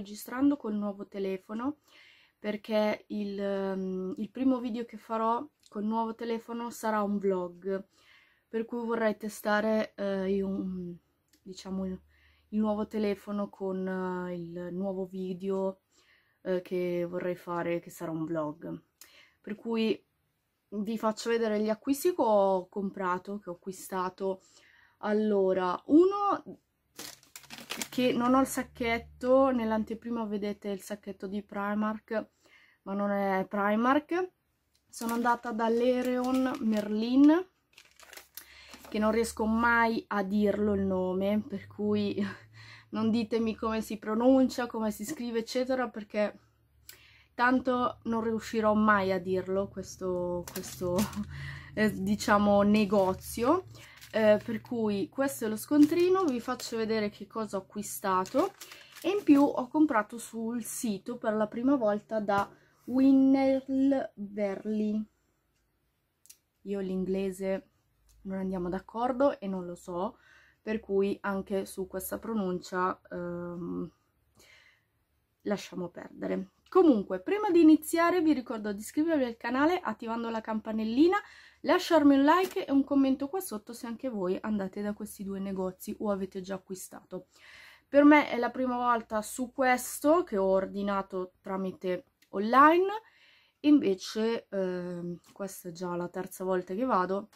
registrando col nuovo telefono perché il, um, il primo video che farò col nuovo telefono sarà un vlog per cui vorrei testare uh, eh, io, diciamo il, il, nuovo telefono con uh, il nuovo video uh, che vorrei fare che sarà un vlog per cui vi faccio vedere gli acquisti che ho comprato che ho acquistato allora uno che non ho il sacchetto, nell'anteprima vedete il sacchetto di Primark, ma non è Primark. Sono andata dall'Ereon Merlin, che non riesco mai a dirlo il nome, per cui non ditemi come si pronuncia, come si scrive, eccetera, perché tanto non riuscirò mai a dirlo questo, questo eh, diciamo, negozio eh, per cui questo è lo scontrino vi faccio vedere che cosa ho acquistato e in più ho comprato sul sito per la prima volta da Winnerl Verli io l'inglese non andiamo d'accordo e non lo so per cui anche su questa pronuncia ehm, lasciamo perdere Comunque, prima di iniziare vi ricordo di iscrivervi al canale attivando la campanellina, lasciarmi un like e un commento qua sotto se anche voi andate da questi due negozi o avete già acquistato. Per me è la prima volta su questo che ho ordinato tramite online, invece eh, questa è già la terza volta che vado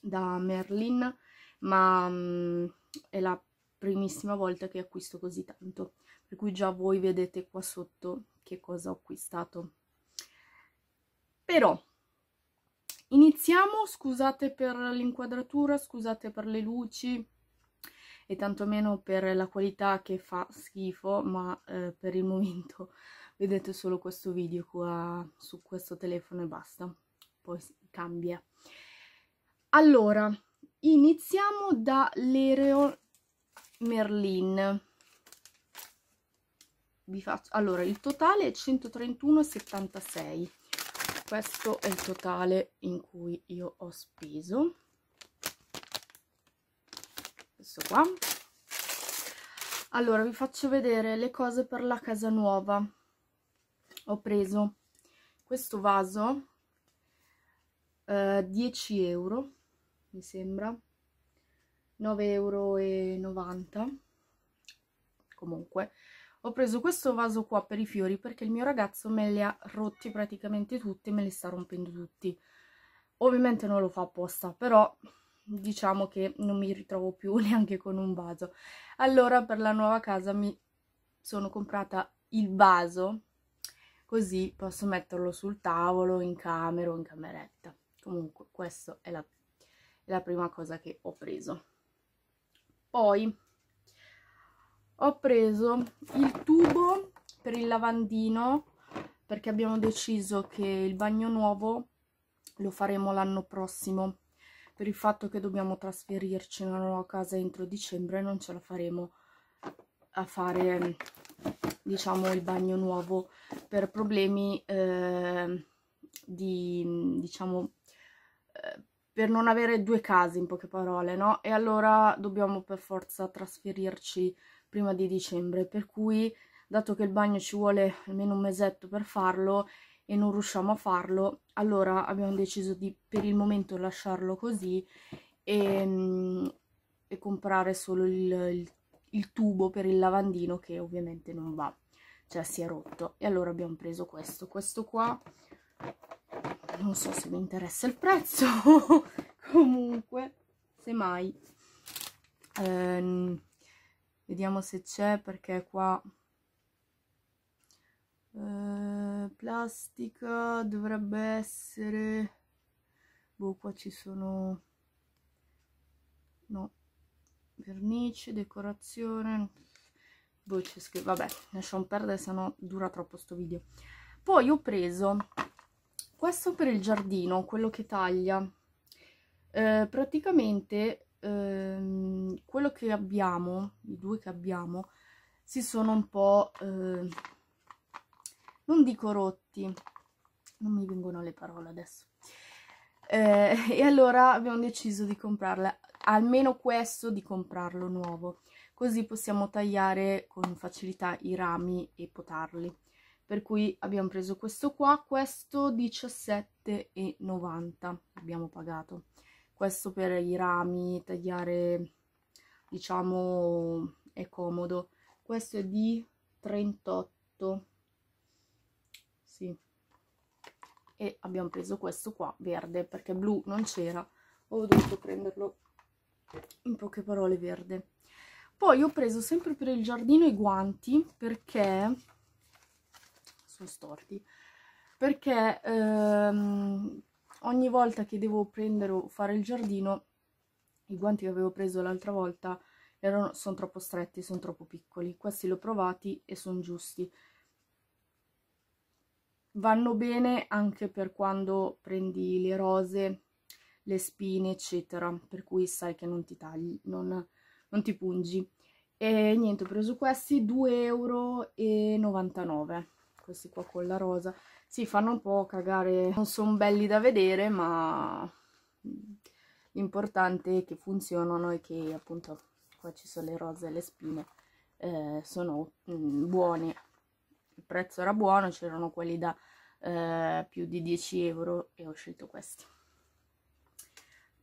da Merlin, ma mh, mm, è la primissima volta che acquisto così tanto. Per cui già voi vedete qua sotto che cosa ho acquistato. Però iniziamo, scusate per l'inquadratura, scusate per le luci e tantomeno per la qualità che fa schifo, ma eh, per il momento vedete solo questo video qua su questo telefono e basta, poi cambia. Allora, iniziamo dall'Ereo Merlin vi faccio allora il totale è 131,76 questo è il totale in cui io ho speso questo qua allora vi faccio vedere le cose per la casa nuova ho preso questo vaso eh, 10 euro mi sembra 9,90 euro comunque ho preso questo vaso qua per i fiori perché il mio ragazzo me li ha rotti praticamente tutti, me li sta rompendo tutti. Ovviamente non lo fa apposta, però diciamo che non mi ritrovo più neanche con un vaso. Allora per la nuova casa mi sono comprata il vaso, così posso metterlo sul tavolo, in camera o in cameretta. Comunque questa è la, la prima cosa che ho preso. Poi ho preso il tubo per il lavandino perché abbiamo deciso che il bagno nuovo lo faremo l'anno prossimo per il fatto che dobbiamo trasferirci in una nuova casa entro dicembre non ce la faremo a fare diciamo il bagno nuovo per problemi eh, di diciamo eh, per non avere due case in poche parole no e allora dobbiamo per forza trasferirci prima di dicembre, per cui dato che il bagno ci vuole almeno un mesetto per farlo e non riusciamo a farlo, allora abbiamo deciso di per il momento lasciarlo così e, mm, e comprare solo il, il, il tubo per il lavandino che ovviamente non va, cioè si è rotto. E allora abbiamo preso questo, questo qua non so se mi interessa il prezzo comunque semmai ehm, Vediamo se c'è perché qua... Eh, plastica dovrebbe essere... Boh, qua ci sono... No. Vernice, decorazione... Boh, c'è scritto... Vabbè, lasciamo perdere, sennò dura troppo sto video. Poi ho preso questo per il giardino, quello che taglia. Eh, praticamente ehm, quello che abbiamo, i due che abbiamo, si sono un po', eh, non dico rotti, non mi vengono le parole adesso. Eh, e allora abbiamo deciso di comprarla, almeno questo di comprarlo nuovo, così possiamo tagliare con facilità i rami e potarli. Per cui abbiamo preso questo qua, questo 17,90 abbiamo pagato questo per i rami, tagliare diciamo è comodo. Questo è di 38, sì. E abbiamo preso questo qua, verde, perché blu non c'era. Ho dovuto prenderlo, in poche parole, verde. Poi ho preso sempre per il giardino i guanti, perché... Sono storti. Perché... Ehm, ogni volta che devo prendere o fare il giardino, i guanti che avevo preso l'altra volta erano, sono troppo stretti, sono troppo piccoli. Questi li ho provati e sono giusti. Vanno bene anche per quando prendi le rose, le spine, eccetera, per cui sai che non ti tagli, non, non ti pungi. E niente, ho preso questi, 2,99 euro questi qua con la rosa. Sì, fanno un po' cagare, non sono belli da vedere, ma l'importante è che funzionano e che appunto qua ci sono le rose e le spine, eh, sono mh, mm, buone. Il prezzo era buono, c'erano quelli da eh, più di 10 euro e ho scelto questi.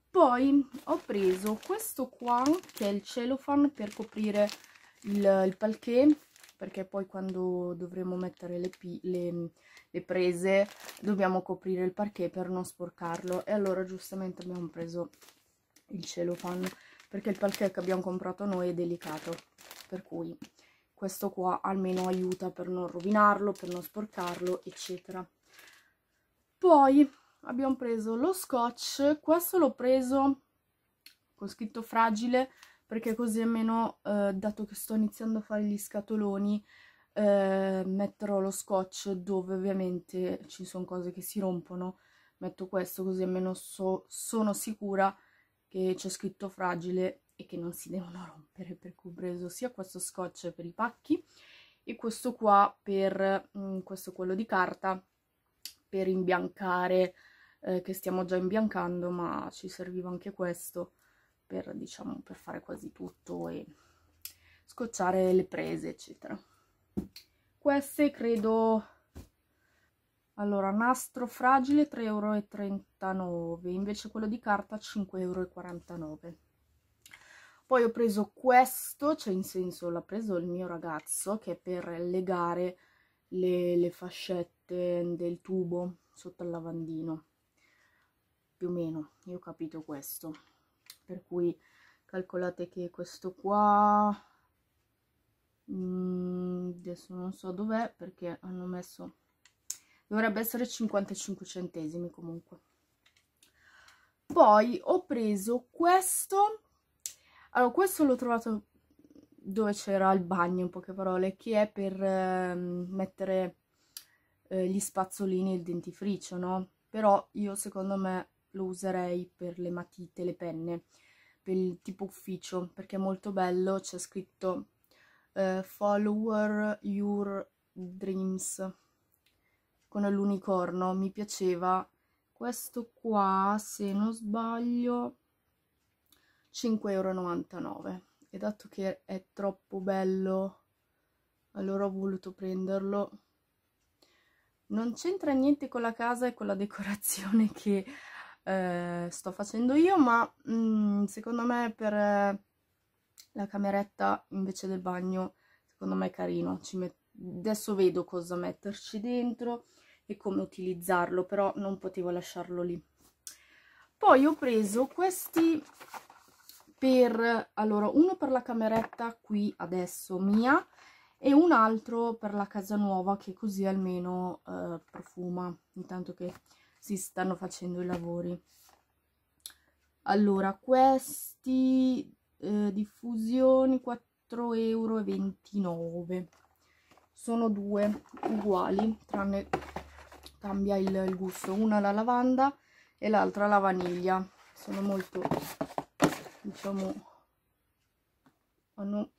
Poi ho preso questo qua che è il cellophane per coprire il, il palchè perché poi quando dovremo mettere le, le, le prese dobbiamo coprire il parquet per non sporcarlo e allora giustamente abbiamo preso il cellophane perché il parquet che abbiamo comprato noi è delicato per cui questo qua almeno aiuta per non rovinarlo, per non sporcarlo eccetera poi abbiamo preso lo scotch questo l'ho preso con scritto fragile perché così almeno, eh, dato che sto iniziando a fare gli scatoloni, eh, metterò lo scotch dove ovviamente ci sono cose che si rompono. Metto questo così almeno so, sono sicura che c'è scritto fragile e che non si devono rompere, per cui ho preso sia questo scotch per i pacchi e questo qua per mh, mm, questo quello di carta per imbiancare eh, che stiamo già imbiancando ma ci serviva anche questo per, diciamo, per fare quasi tutto e scocciare le prese, eccetera. Queste credo... Allora, nastro fragile 3,39 euro, invece quello di carta 5,49 euro. Poi ho preso questo, cioè in senso l'ha preso il mio ragazzo, che è per legare le, le fascette del tubo sotto al lavandino. Più o meno, io ho capito questo per cui calcolate che questo qua mm, adesso non so dov'è perché hanno messo dovrebbe essere 55 centesimi comunque poi ho preso questo allora questo l'ho trovato dove c'era il bagno in poche parole che è per eh, mettere eh, gli spazzolini e il dentifricio no? però io secondo me lo userei per le matite, le penne, per il tipo ufficio, perché è molto bello, c'è scritto eh, follower your dreams con l'unicorno, mi piaceva questo qua, se non sbaglio, 5,99€ e dato che è troppo bello allora ho voluto prenderlo non c'entra niente con la casa e con la decorazione che eh, sto facendo io, ma mh, mm, secondo me per eh, la cameretta invece del bagno, secondo me è carino. Adesso vedo cosa metterci dentro e come utilizzarlo, però non potevo lasciarlo lì. Poi ho preso questi per, allora, uno per la cameretta qui adesso mia e un altro per la casa nuova che così almeno eh, profuma, intanto che si stanno facendo i lavori. Allora, questi eh, diffusioni 4,29 euro. Sono due uguali, tranne cambia il, il gusto. Una la lavanda e l'altra la vaniglia. Sono molto, diciamo, hanno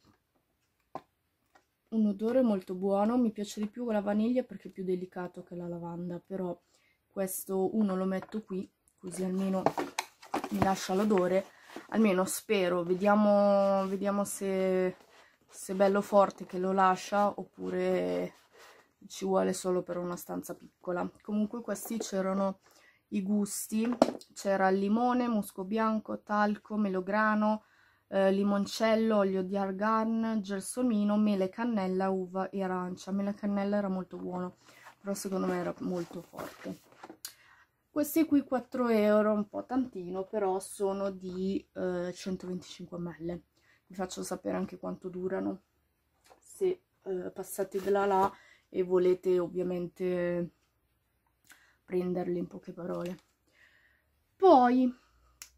un odore molto buono. Mi piace di più la vaniglia perché è più delicato che la lavanda, però questo uno lo metto qui così almeno mi lascia l'odore almeno spero vediamo, vediamo se, se è bello forte che lo lascia oppure ci vuole solo per una stanza piccola comunque questi c'erano i gusti c'era limone, musco bianco, talco, melograno eh, limoncello, olio di argan, gelsomino, mele, cannella, uva e arancia mele e cannella era molto buono però secondo me era molto forte questi qui 4 euro un po' tantino però sono di eh, 125 ml vi faccio sapere anche quanto durano se eh, passate da là e volete ovviamente prenderli in poche parole poi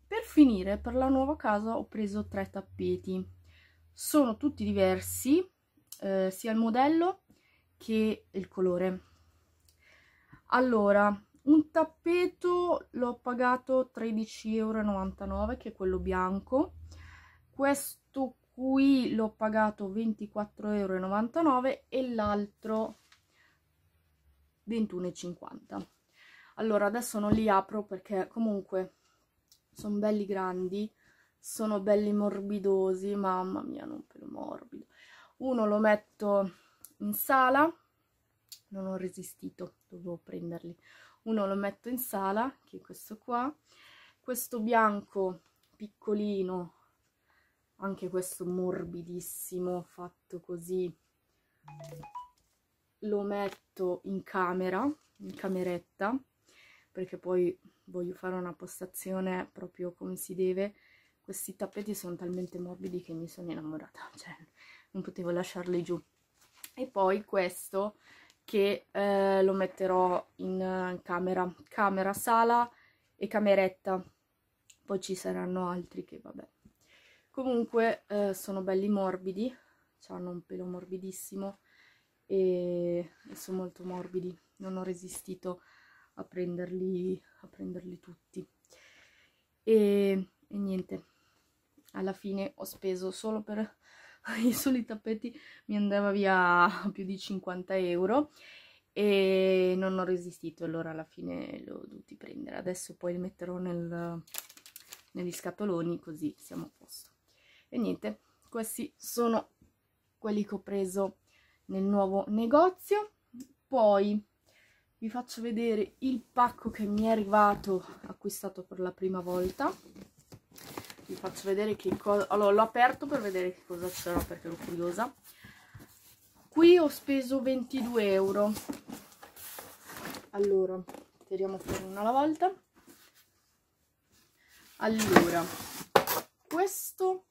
per finire per la nuova casa ho preso tre tappeti sono tutti diversi eh, sia il modello che il colore allora un tappeto l'ho pagato 13,99 euro, che è quello bianco. Questo qui l'ho pagato 24,99 euro e l'altro 21,50. Allora, adesso non li apro perché comunque sono belli grandi, sono belli morbidosi, mamma mia, non pelo morbido. Uno lo metto in sala, non ho resistito, dovevo prenderli uno lo metto in sala, che è questo qua, questo bianco piccolino, anche questo morbidissimo, fatto così, lo metto in camera, in cameretta, perché poi voglio fare una postazione proprio come si deve. Questi tappeti sono talmente morbidi che mi sono innamorata, cioè non potevo lasciarli giù. E poi questo che eh, lo metterò in, camera, camera, sala e cameretta. Poi ci saranno altri che vabbè. Comunque eh, sono belli morbidi, hanno un pelo morbidissimo e, e sono molto morbidi. Non ho resistito a prenderli, a prenderli tutti. E, e niente, alla fine ho speso solo per i soli tappeti mi andava via più di 50 euro e non ho resistito allora alla fine li ho dovuti prendere adesso poi li metterò nel, negli scatoloni così siamo a posto e niente questi sono quelli che ho preso nel nuovo negozio poi vi faccio vedere il pacco che mi è arrivato acquistato per la prima volta vi faccio vedere che cosa... Allora, l'ho aperto per vedere che cosa c'era perché ero curiosa. Qui ho speso 22 euro. Allora, tiriamo fuori una alla volta. Allora, questo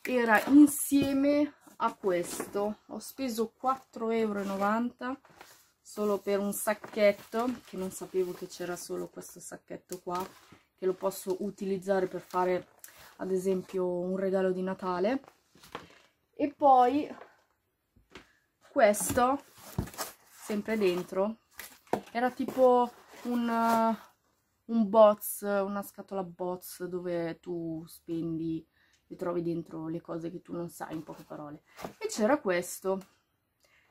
era insieme a questo. Ho speso 4,90 euro solo per un sacchetto, che non sapevo che c'era solo questo sacchetto qua, che lo posso utilizzare per fare ad esempio un regalo di Natale. E poi questo, sempre dentro, era tipo un, un box, una scatola box dove tu spendi e trovi dentro le cose che tu non sai, in poche parole. E c'era questo,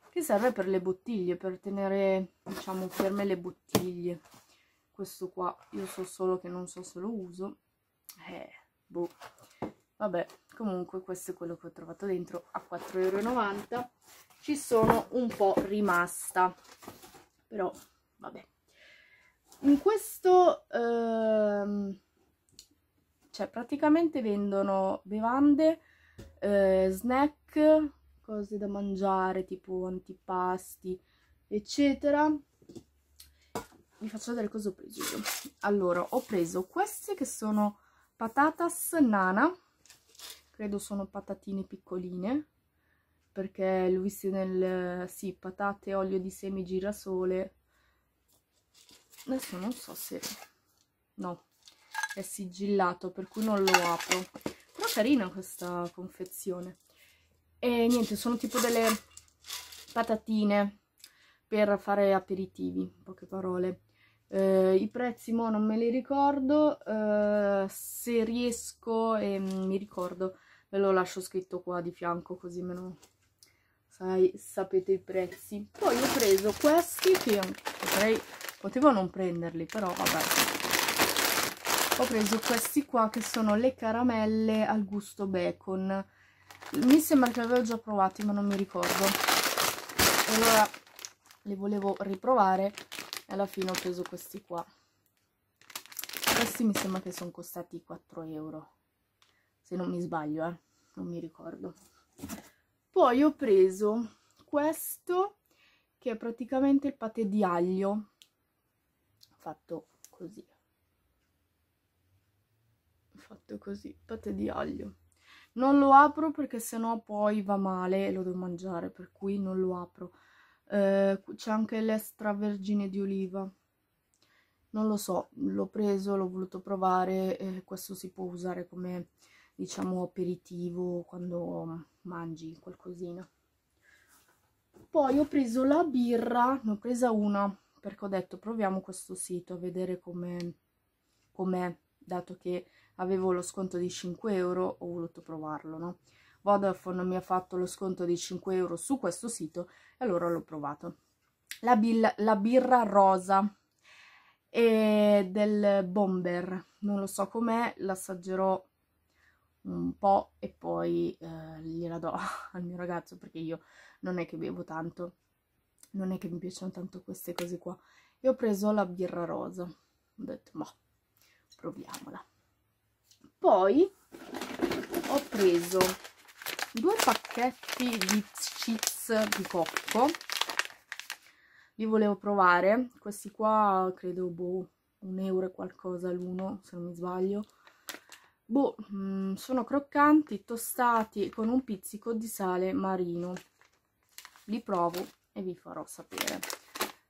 che serve per le bottiglie, per tenere, diciamo, ferme le bottiglie. Questo qua, io so solo che non so se lo uso. Eh boh. Vabbè, comunque questo è quello che ho trovato dentro a 4,90 euro. Ci sono un po' rimasta, però vabbè. In questo, ehm, cioè praticamente vendono bevande, eh, snack, cose da mangiare tipo antipasti, eccetera. Vi faccio vedere cosa ho preso io. Allora, ho preso queste che sono patatas nana credo sono patatine piccoline perché lui si nel sì patate olio di semi girasole adesso non so se no è sigillato per cui non lo apro però carina questa confezione e niente sono tipo delle patatine per fare aperitivi in poche parole eh, i prezzi mo non me li ricordo, eh, se riesco e ehm, mi ricordo ve lo lascio scritto qua di fianco così meno sai, sapete i prezzi. Poi ho preso questi che potrei, potevo non prenderli però vabbè. Ho preso questi qua che sono le caramelle al gusto bacon. Mi sembra che li avevo già provati ma non mi ricordo. Allora li volevo riprovare alla fine ho preso questi qua questi mi sembra che sono costati 4 euro se non mi sbaglio eh non mi ricordo poi ho preso questo che è praticamente il patè di aglio fatto così fatto così patè di aglio non lo apro perché sennò poi va male e lo devo mangiare per cui non lo apro eh, c'è anche l'extravergine di oliva non lo so, l'ho preso, l'ho voluto provare eh, questo si può usare come diciamo aperitivo quando mangi qualcosina poi ho preso la birra, ne ho presa una perché ho detto proviamo questo sito a vedere come com'è dato che avevo lo sconto di 5 euro ho voluto provarlo no? Vodafone mi ha fatto lo sconto di 5 euro su questo sito e allora l'ho provato. La, billa, la birra rosa e del bomber, non lo so com'è, l'assaggerò un po' e poi eh, gliela do al mio ragazzo perché io non è che bevo tanto, non è che mi piacciono tanto queste cose qua. E ho preso la birra rosa, ho detto ma boh, proviamola. Poi ho preso due pacchetti di chips di cocco li volevo provare questi qua credo boh un euro e qualcosa l'uno se non mi sbaglio boh mh, mm, sono croccanti tostati con un pizzico di sale marino li provo e vi farò sapere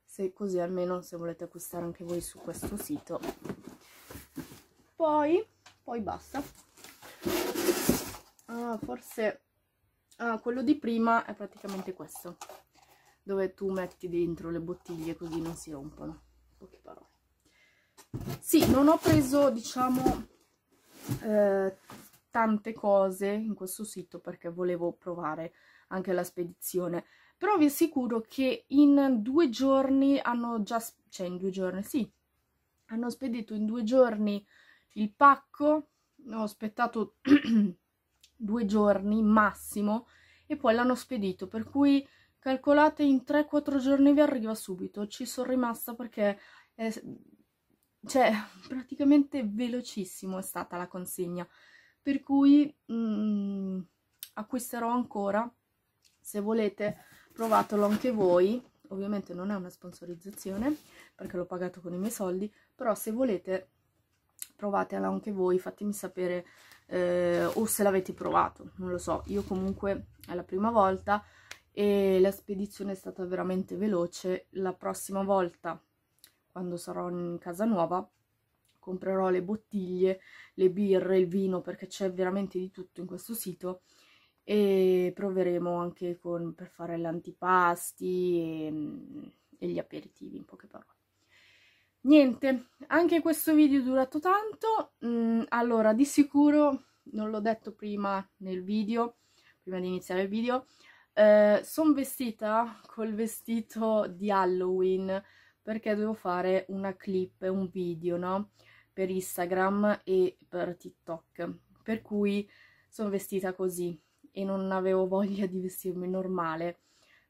se così almeno se volete acquistare anche voi su questo sito poi poi basta ah, forse Ah, quello di prima è praticamente questo dove tu metti dentro le bottiglie così non si rompono poche parole sì, non ho preso diciamo eh, tante cose in questo sito perché volevo provare anche la spedizione però vi assicuro che in due giorni hanno già cioè in due giorni, sì hanno spedito in due giorni il pacco ho aspettato due giorni massimo e poi l'hanno spedito, per cui calcolate in 3-4 giorni vi arriva subito. Ci sono rimasta perché è, cioè, praticamente velocissimo è stata la consegna, per cui mh, mm, acquisterò ancora, se volete provatelo anche voi. Ovviamente non è una sponsorizzazione perché l'ho pagato con i miei soldi, però se volete provatela anche voi, fatemi sapere eh, o se l'avete provato, non lo so, io comunque è la prima volta e la spedizione è stata veramente veloce, la prossima volta quando sarò in casa nuova comprerò le bottiglie, le birre, il vino perché c'è veramente di tutto in questo sito e proveremo anche con, per fare l'antipasti e, e gli aperitivi in poche parole niente anche questo video è durato tanto mm, allora di sicuro non l'ho detto prima nel video prima di iniziare il video eh, sono vestita col vestito di Halloween perché devo fare una clip, un video, no? Per Instagram e per TikTok. Per cui sono vestita così e non avevo voglia di vestirmi normale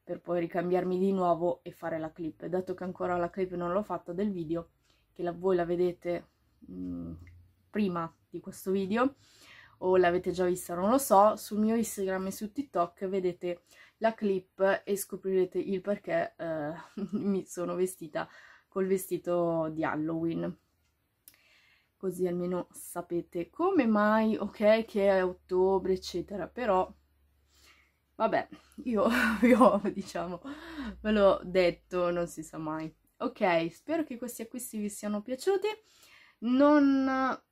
per poi ricambiarmi di nuovo e fare la clip. Dato che ancora la clip non l'ho fatta del video, che la, voi la vedete mh, mm, prima di questo video, o l'avete già vista, non lo so, sul mio Instagram e su TikTok vedete la clip e scoprirete il perché eh, mi sono vestita col vestito di Halloween. Così almeno sapete come mai, ok, che è ottobre, eccetera, però Vabbè, io vi ho, diciamo, ve l'ho detto, non si sa mai. Ok, spero che questi acquisti vi siano piaciuti. Non ho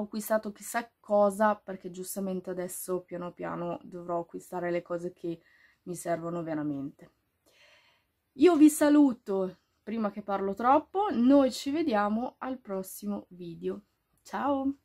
acquistato chissà cosa perché giustamente adesso piano piano dovrò acquistare le cose che mi servono veramente. Io vi saluto prima che parlo troppo, noi ci vediamo al prossimo video. Ciao!